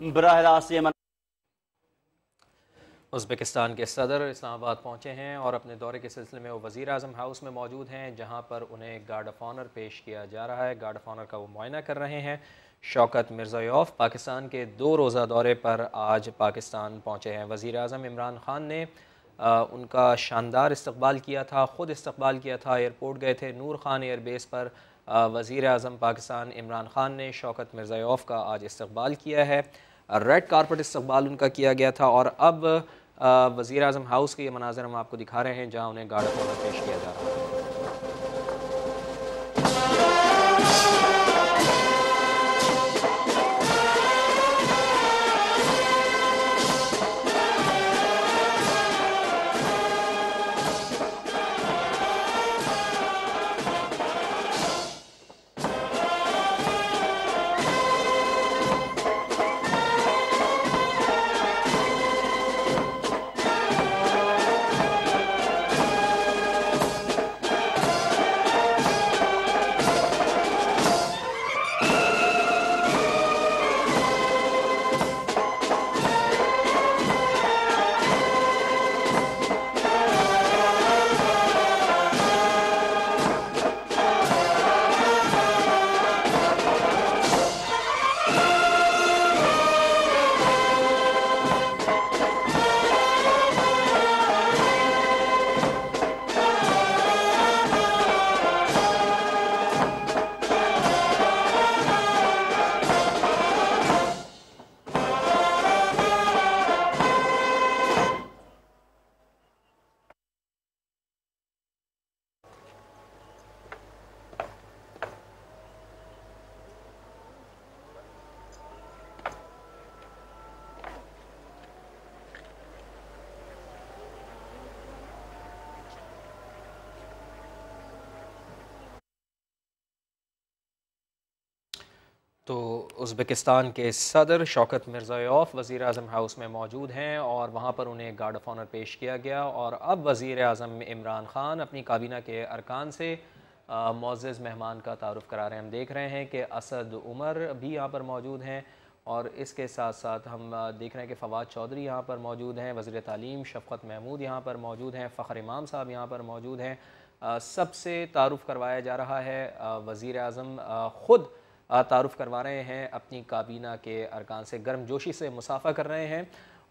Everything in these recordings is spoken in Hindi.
बरह रास्त ये उज़्बेकिस्तान के सदर इस्लामाबाद पहुँचे हैं और अपने दौरे के सिलसिले में वो वज़ी अजम हाउस में मौजूद हैं जहाँ पर उन्हें गार्ड ऑफ ऑनर पेश किया जा रहा है गार्ड ऑफ ऑनर का वो मुआयना कर रहे हैं शौकत मिर्ज़ा यौफ़ पाकिस्तान के दो रोज़ा दौरे पर आज पाकिस्तान पहुँचे हैं वज़ी अजम इमरान ख़ान ने आ, उनका शानदार इस्तबाल किया था ख़ुद इस्तबाल किया था एयरपोर्ट गए थे नूर खान एयरबेस पर वज़ी अजम पाकिस्तान इमरान ख़ान ने शौकत मिर्ज़ायोफ का आज इस्तबाल किया है रेड कारपेट इस्तबाल उनका किया गया था और अब वज़ी अजम हाउस के ये मनाजर हम आपको दिखा रहे हैं जहाँ उन्हें गार्ड ऑफ ऑनर पेश किया जा रहा है तो उज़्बेकिस्तान के सदर शौकत मिर्ज़ायोफ वज़ी अजम हाउस में मौजूद हैं और वहाँ पर उन्हें गार्ड ऑफ ऑनर पेश किया गया और अब वज़ी अजम इमरान ख़ान अपनी काबीना के अरकान से मोज़ मेहमान का तारफ़ करा रहे हैं हम देख रहे हैं कि असद उमर भी यहाँ पर मौजूद हैं और इसके साथ साथ हम देख रहे हैं कि फवाद चौधरी यहाँ पर मौजूद हैं वज़ी तालीम शफकत महमूद यहाँ पर मौजूद हैं फ़खर इमाम साहब यहाँ पर मौजूद हैं सबसे तारफ़ करवाया जा रहा है वज़ी अजम ख़ुद तारुफ़ करवा रहे हैं अपनी काबीना के अरकान से गर्म जोशी से मुसाफा कर रहे हैं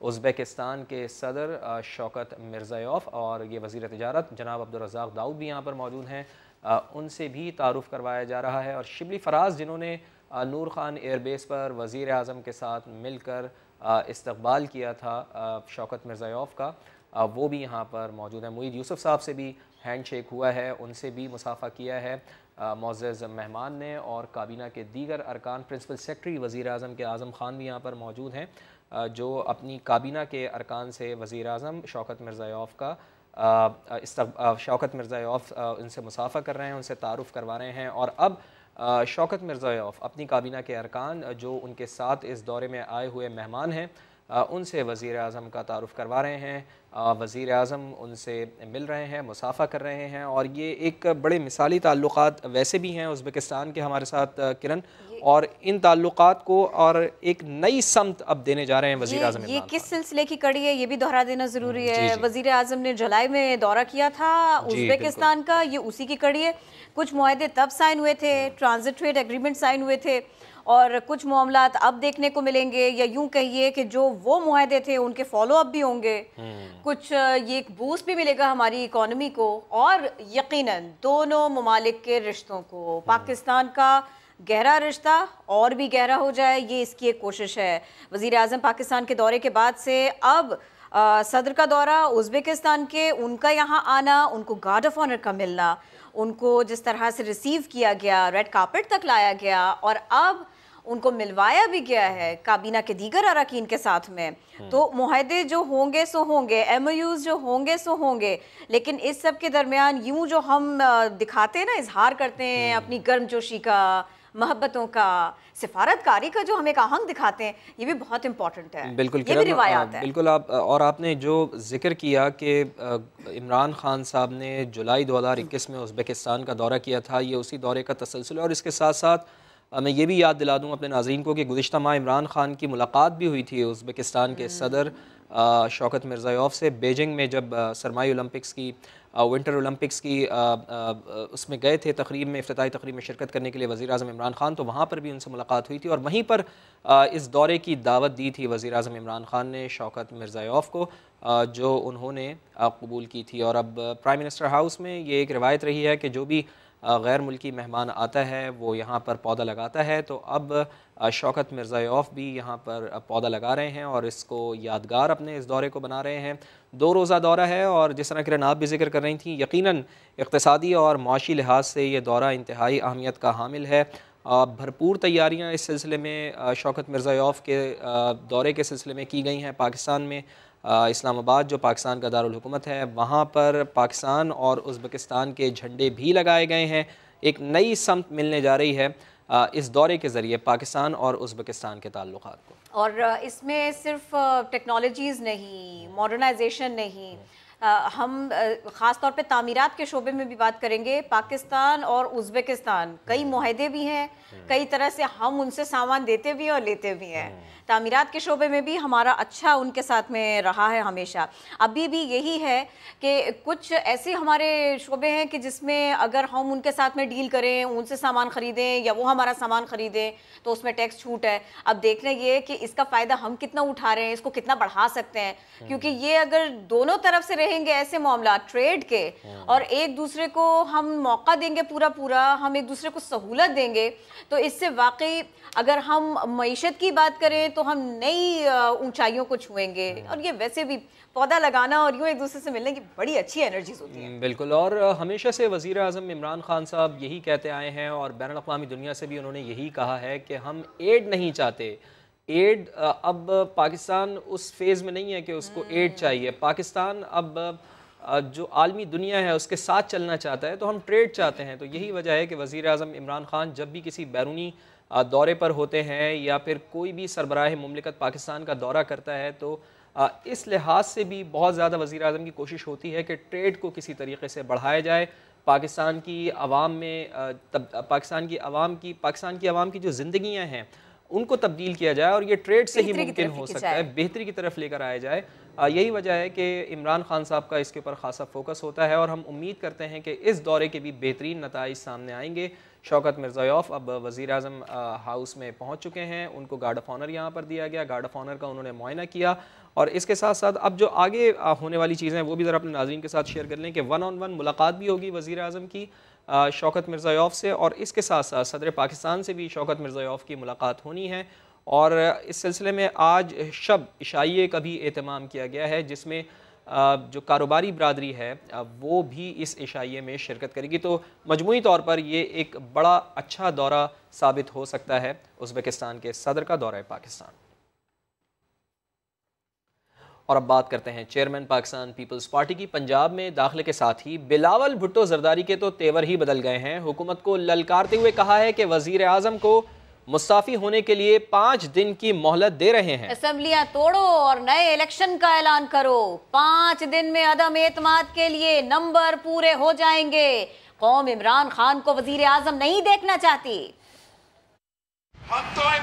उज़्बेकिस्तान के सदर शौकत मिर्ज़ायोफ और ये वज़ी तजारत जनाब अब्दुलरजाक दाऊद भी यहाँ पर मौजूद हैं उनसे भी तारुफ़ करवाया जा रहा है और शिबली फराज जिन्होंने नूर खान एयरबेस पर वज़ी अजम के साथ मिलकर इस्तबाल किया था शौकत मिर्ज़ायोफ का वो भी यहाँ पर मौजूद है मुईद यूसुफ साहब से भी हैंड शेक हुआ है उनसे भी मुसाफा किया है मोज़ मेहमान ने और काबीना के दीगर अरकान प्रिंसिपल सेक्रटरी वज़ी अजम के आज़म ख़ान भी यहाँ पर मौजूद हैं जो अपनी काबीना के अरकान से वज़ी अजम शौकत मिर्ज़ायाफ का शौकत मिर्ज़ायाफ उनसे मुसाफ़ा कर रहे हैं उनसे तारफ़ करवा रहे हैं और अब शौकत मिर्ज़ायाफ अपनी काबीना के अरकान जो उनके साथ इस दौरे में आए हुए मेहमान हैं उनसे वज़ी अजम का तारफ़ करवा रहे हैं वज़ी अजम उनसे मिल रहे हैं मुसाफ़ा कर रहे हैं और ये एक बड़े मिसाली ताल्लुक वैसे भी हैं उज़्बेकिस्तान के हमारे साथ किरण और इन ताल्लुक को और एक नई समत अब देने जा रहे हैं वज़ी अजम ये किस सिलसिले की कड़ी है ये भी दोहरा देना ज़रूरी है वज़ी अजम ने जुलाई में दौरा किया था उज़्बेकिस्तान का ये उसी की कड़ी है कुछ माहदे तब साइन हुए थे हम्म। ट्रांजिट ट्रेड एग्रीमेंट साइन हुए थे और कुछ मामला अब देखने को मिलेंगे या यूं कहिए कि जो वो माहदे थे उनके फॉलोअप भी होंगे हम्म। कुछ ये एक बूस्ट भी मिलेगा हमारी इकोनॉमी को और यकीनन दोनों ममालिक के रिश्तों को हम्म। पाकिस्तान का गहरा रिश्ता और भी गहरा हो जाए ये इसकी एक कोशिश है वज़ी अजम पाकिस्तान के दौरे के बाद से अब आ, सदर का दौरा उज़्बेकिस्तान के उनका यहाँ आना उनको गार्ड ऑफ ऑनर का मिलना उनको जिस तरह से रिसीव किया गया रेड कार्पेट तक लाया गया और अब उनको मिलवाया भी गया है काबीना के दीगर अरकान के साथ में हम्म। तो माहदे जो होंगे सो होंगे एम जो होंगे सो होंगे लेकिन इस सब के दरमियान यूं जो हम दिखाते हैं ना इजहार करते हैं हम्म। अपनी गर्मजोशी का मोहब्बतों का सिफारतकारी का जो हम एक आहंग दिखाते हैं ये भी बहुत इंपॉर्टेंट है बिल्कुल ये भी रिवायात है बिल्कुल आप और आपने जो जिक्र किया कि इमरान खान साहब ने जुलाई 2021 में उज़्बेकिस्तान का दौरा किया था ये उसी दौरे का तसलसल और इसके साथ साथ અમે યે ભી યાદ દિલા દઉં અપને નાઝરીન કો કે ગુજિસ્તા માં इमरान खान કી મુલાકાત ભી હુઈ થી ઉઝબેકિસ્તાન કે सदर शौकत मिर्ઝા યોવ સે બેજિંગ મે જબ શર્માઈ ઓલિમ્પિક્સ કી વિન્ટર ઓલિમ્પિક્સ કી ઉસમે ગયે થે તકરીબ મે ઇફ્તિતાહી તકરીબ મે શરકત karne કે લિયે વઝીર आजम इमरान खान તો વહા પર ભી ઉનસે મુલાકાત હુઈ થી ઓર વહી પર ઇસ દોરે કી દાવત દી થી વઝીર आजम इमरान खान ને शौकत मिर्ઝા યોવ કો જો ઉનહોને કબૂલ કી થી ઓર અબ પ્રાઇમ મિનિસ્ટર હાઉસ મે યે એક રવાયત રહી હૈ કે જો ભી गैर मुल्की मेहमान आता है वो यहाँ पर पौधा लगाता है तो अब शौकत मिर्ज़ायोफ भी यहाँ पर पौधा लगा रहे हैं और इसको यादगार अपने इस दौरे को बना रहे हैं दो रोज़ा दौरा है और जिस तरह किरण आप भी जिक्र कर रही थी यकीन इकतसादी और माशी लिहाज से ये दौरा इंतहाई अहमियत का हामिल है भरपूर तैयारियां इस सिलसिले में शौकत मिर्ज़ायोफ के दौरे के सिलसिले में की गई हैं पाकिस्तान में इस्लामाबाद जो पाकिस्तान का दारकूमत है वहाँ पर पाकिस्तान और उज्बेकिस्तान के झंडे भी लगाए गए हैं एक नई समत मिलने जा रही है इस दौरे के ज़रिए पाकिस्तान और उज्बेकिस्तान के ताल्लुक को और इसमें सिर्फ टेक्नोलॉजीज़ नहीं मॉडर्नाइजेशन नहीं हम ख़ास तौर पे तामीरात के शोबे में भी बात करेंगे पाकिस्तान और उज़्बेकिस्तान कई हम्म। माहदे भी हैं हम्म। कई तरह से हम उनसे सामान देते भी हैं और लेते भी हैं हम्म। तामीरात के शोबे में भी हमारा अच्छा उनके साथ में रहा है हमेशा अभी भी यही है कि कुछ ऐसे हमारे शोबे हैं कि जिसमें अगर हम उनके साथ में डील करें उनसे सामान ख़रीदें या वो हमारा सामान ख़रीदें तो उसमें टैक्स छूट है अब देखना ये कि इसका फ़ायदा हम कितना उठा रहे हैं इसको कितना बढ़ा सकते हैं क्योंकि ये अगर दोनों तरफ से रहेंगे ऐसे मामला ट्रेड के हाँ। और एक दूसरे को हम मौका देंगे पूरा पूरा हम एक दूसरे को सहूलत देंगे तो इससे वाकई अगर हम मीशत की बात करें तो हम नई ऊंचाइयों को छुएंगे हाँ। और ये वैसे भी पौधा लगाना और यूँ एक दूसरे से मिलने की बड़ी अच्छी एनर्जीज होती है बिल्कुल और हमेशा से वज़ी अजम इमरान खान साहब यही कहते आए हैं और बैन अवी दुनिया से भी उन्होंने यही कहा है कि हम एड नहीं चाहते एड uh, अब पाकिस्तान उस फेज़ में नहीं है कि उसको एड हम्म। चाहिए पाकिस्तान अब uh, जो आलमी दुनिया है उसके साथ चलना चाहता है तो हम ट्रेड चाहते हैं तो यही वजह है कि वज़ी अजम इमरान ख़ान जब भी किसी बैरूनी uh, दौरे पर होते हैं या फिर कोई भी सरबराह ममलिकत पाकिस्तान का दौरा करता है तो इस लिहाज से भी बहुत ज़्यादा वज़ी अजम की कोशिश होती है कि ट्रेड को किसी तरीके से बढ़ाया जाए पाकिस्तान की आवाम में तब पाकिस्तान की आवाम की पाकिस्तान की आवाम की जो ज़िंदगियाँ हैं उनको तब्दील किया जाए और ये ट्रेड से ही मुमकिन हो सकता है बेहतरी की तरफ लेकर आया जाए यही वजह है कि इमरान खान साहब का इसके ऊपर खासा फोकस होता है और हम उम्मीद करते हैं कि इस दौरे के भी बेहतरीन नतज सामने आएंगे शौकत यौफ अब वज़ी अजम हाउस में पहुँच चुके हैं उनको गार्ड ऑफ ऑनर यहाँ पर दिया गया गार्ड ऑफ ऑनर का उन्होंने मुआयना किया और इसके साथ साथ अब जो आगे होने वाली चीज़ें हैं वो भी ज़रा अपने नाजीन के साथ शेयर कर लें कि वन ऑन वन मुलाकात भी होगी वज़ी अजम की शौकत मिर्ज़ायोफ से और इसके साथ साथ सदर पाकिस्तान से भी शौकत मिर्ज़ायोफ की मुलाकात होनी है और इस सिलसिले में आज शब इशाइये का भी अहतमाम किया गया है जिसमें जो कारोबारी बरदरी है वो भी इस इशाइये में शिरकत करेगी तो मजमू तौर पर ये एक बड़ा अच्छा दौरा साबित हो सकता है उज़्बेकिस्तान के सदर का दौरा पाकिस्तान और अब बात करते हैं चेयरमैन पाकिस्तान पीपल्स पार्टी की पंजाब में दाखिले के साथ ही बिलावल भुट्टो जरदारी के तो तेवर ही बदल गए हैं हुकूमत को ललकारते हुए कहा है कि वजीर आजम को मुस्ताफी होने के लिए पांच दिन की मोहलत दे रहे हैं असम्बलियां तोड़ो और नए इलेक्शन का ऐलान करो पांच दिन में अदम एतम के लिए नंबर पूरे हो जाएंगे कौम इमरान खान को वजीर आजम नहीं देखना चाहती हम तो